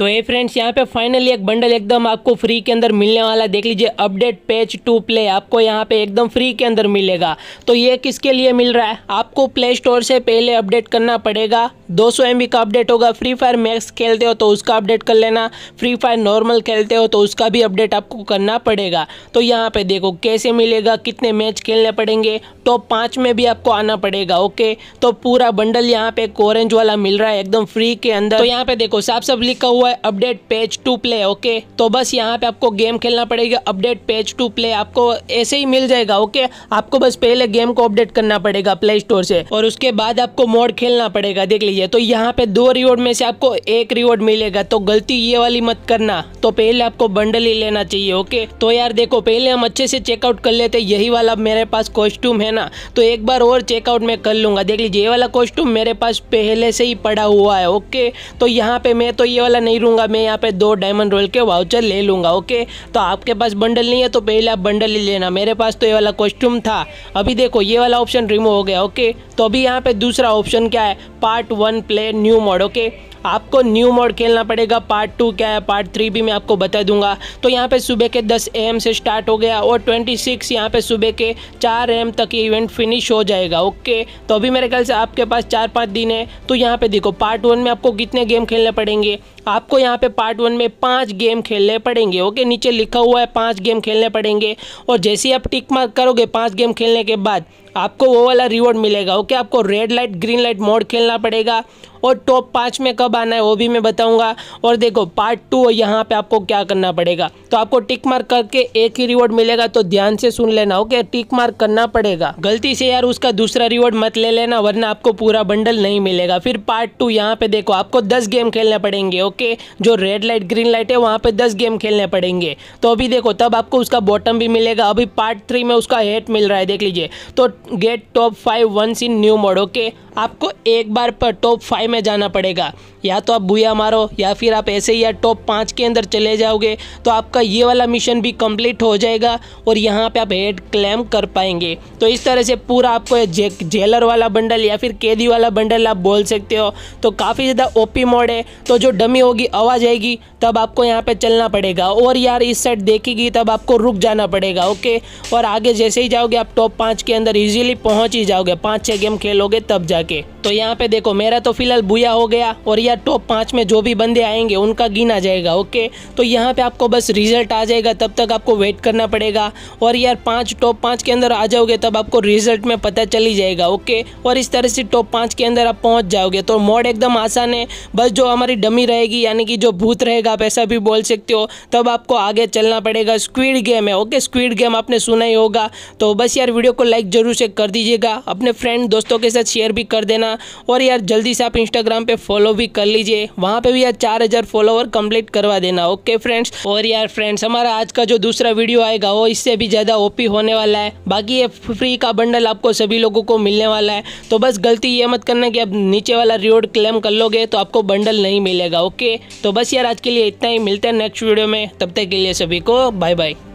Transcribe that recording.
तो ये फ्रेंड्स यहाँ पे फाइनली एक बंडल एकदम आपको फ्री के अंदर मिलने वाला देख लीजिए अपडेट पेज टू प्ले आपको यहाँ पे एकदम फ्री के अंदर मिलेगा तो ये किसके लिए मिल रहा है आपको प्ले स्टोर से पहले अपडेट करना पड़ेगा दो सौ एम का अपडेट होगा फ्री फायर मैक्स खेलते हो तो उसका अपडेट कर लेना फ्री फायर नॉर्मल खेलते हो तो उसका भी अपडेट आपको करना पड़ेगा तो यहाँ पे देखो कैसे मिलेगा कितने मैच खेलने पड़ेंगे टॉप पाँच में भी आपको आना पड़ेगा ओके तो पूरा बंडल यहाँ पे ऑरेंज वाला मिल रहा है एकदम फ्री के अंदर तो यहाँ पे देखो साफ साफ लिखा हुआ है update page to play okay तो बस यहाँ पे आपको गेम खेलना पड़ेगा अपडेट पेज टू प्ले आपको ऐसे ही मिल जाएगा ओके आपको बस पहले गेम को अपडेट करना पड़ेगा प्ले स्टोर से और उसके बाद आपको मोड खेलना पड़ेगा देख लीजिए है तो यहाँ पे दो रिवॉर्ड में से आपको एक रिवॉर्ड मिलेगा तो गलती ये वाली मत करना तो पहले आपको बंडल ही लेना चाहिए ओके तो यार देखो पहले हम अच्छे से चेकआउट कर लेते यही वाला मेरे पास कॉस्ट्यूम है ना तो एक बार और चेकआउट में कर लूंगा देख लीजिए ये वाला कॉस्ट्यूम मेरे पास पहले से ही पड़ा हुआ है ओके तो यहाँ पे मैं तो ये वाला नहीं लूंगा मैं यहाँ पे दो डायमंड रोल के वाउचर ले लूंगा ओके तो आपके पास बंडल नहीं है तो पहले आप बंडल ही लेना मेरे पास तो ये वाला कॉस्ट्यूम था अभी देखो ये वाला ऑप्शन रिमूव हो गया ओके तो अभी यहाँ पे दूसरा ऑप्शन क्या है part one one play new mode okay आपको न्यू मोड खेलना पड़ेगा पार्ट टू क्या है पार्ट थ्री भी मैं आपको बता दूंगा तो यहाँ पे सुबह के 10 एम से स्टार्ट हो गया और 26 सिक्स यहाँ पे सुबह के 4 एम तक ये इवेंट फिनिश हो जाएगा ओके तो अभी मेरे ख्याल से आपके पास चार पाँच दिन है तो यहाँ पे देखो पार्ट वन में आपको कितने गेम खेलने पड़ेंगे आपको यहाँ पे पार्ट वन में पाँच गेम खेलने पड़ेंगे ओके नीचे लिखा हुआ है पाँच गेम खेलने पड़ेंगे और जैसे ही आप टिक मार्क करोगे पाँच गेम खेलने के बाद आपको वो वाला रिवॉर्ड मिलेगा ओके आपको red light green light mode खेलना पड़ेगा और टॉप पाँच में कब कब आना है वो भी मैं बताऊंगा और देखो पार्ट टू यहाँ पे आपको क्या करना पड़ेगा तो आपको टिक मार्क करके एक ही रिवॉर्ड मिलेगा तो ध्यान से सुन लेना ओके टिक मार्क करना पड़ेगा गलती से यार उसका दूसरा रिवॉर्ड मत ले लेना वरना आपको पूरा बंडल नहीं मिलेगा फिर पार्ट टू यहाँ पे देखो आपको दस गेम खेलने पड़ेंगे ओके जो रेड लाइट ग्रीन लाइट है वहाँ पे दस गेम खेलने पड़ेंगे तो अभी देखो तब आपको उसका बॉटम भी मिलेगा अभी पार्ट थ्री में उसका हेट मिल रहा है देख लीजिए तो get top five once in new mode okay आपको एक बार पर टॉप फाइव में जाना पड़ेगा या तो आप बुया मारो या फिर आप ऐसे ही या टॉप पाँच के अंदर चले जाओगे तो आपका ये वाला मिशन भी कंप्लीट हो जाएगा और यहाँ पे आप हेड क्लेम कर पाएंगे तो इस तरह से पूरा आपको जे, जेलर वाला बंडल या फिर कैदी वाला बंडल आप बोल सकते हो तो काफ़ी ज़्यादा पी मोड है तो जो डमी होगी आवाज़ आएगी तब आपको यहाँ पर चलना पड़ेगा और यार इस साइड देखेगी तब आपको रुक जाना पड़ेगा ओके और आगे जैसे ही जाओगे आप टॉप पाँच के अंदर ईजिली पहुँच ही जाओगे पाँच छः गेम खेलोगे तब जाओ okay. तो यहाँ पे देखो मेरा तो फिलहाल बुया हो गया और यार टॉप पाँच में जो भी बंदे आएंगे उनका गिन आ जाएगा ओके तो यहाँ पे आपको बस रिजल्ट आ जाएगा तब तक आपको वेट करना पड़ेगा और यार पाँच टॉप पाँच के अंदर आ जाओगे तब आपको रिजल्ट में पता चली जाएगा ओके और इस तरह से टॉप पाँच के अंदर आप पहुँच जाओगे तो मोड एकदम आसान है बस जो हमारी डमी रहेगी यानी कि जो भूत रहेगा आप ऐसा भी बोल सकते हो तब आपको आगे चलना पड़ेगा स्क्वीड गेम है ओके स्क्वीड गेम आपने सुना ही होगा तो बस यार वीडियो को लाइक जरूर से कर दीजिएगा अपने फ्रेंड दोस्तों के साथ शेयर भी कर देना करना और यार जल्दी से आप इंस्टाग्राम पे फॉलो भी कर लीजिए वहां पे भी यार चार हज़ार फॉलोवर कंप्लीट करवा देना ओके फ्रेंड्स और यार फ्रेंड्स हमारा आज का जो दूसरा वीडियो आएगा वो इससे भी ज़्यादा ओपी होने वाला है बाकी ये फ्री का बंडल आपको सभी लोगों को मिलने वाला है तो बस गलती ये मत करना कि आप नीचे वाला रिवॉर्ड क्लेम कर लोगे तो आपको बंडल नहीं मिलेगा ओके तो बस यार आज के लिए इतना ही मिलते हैं नेक्स्ट वीडियो में तब तक के लिए सभी को बाय बाय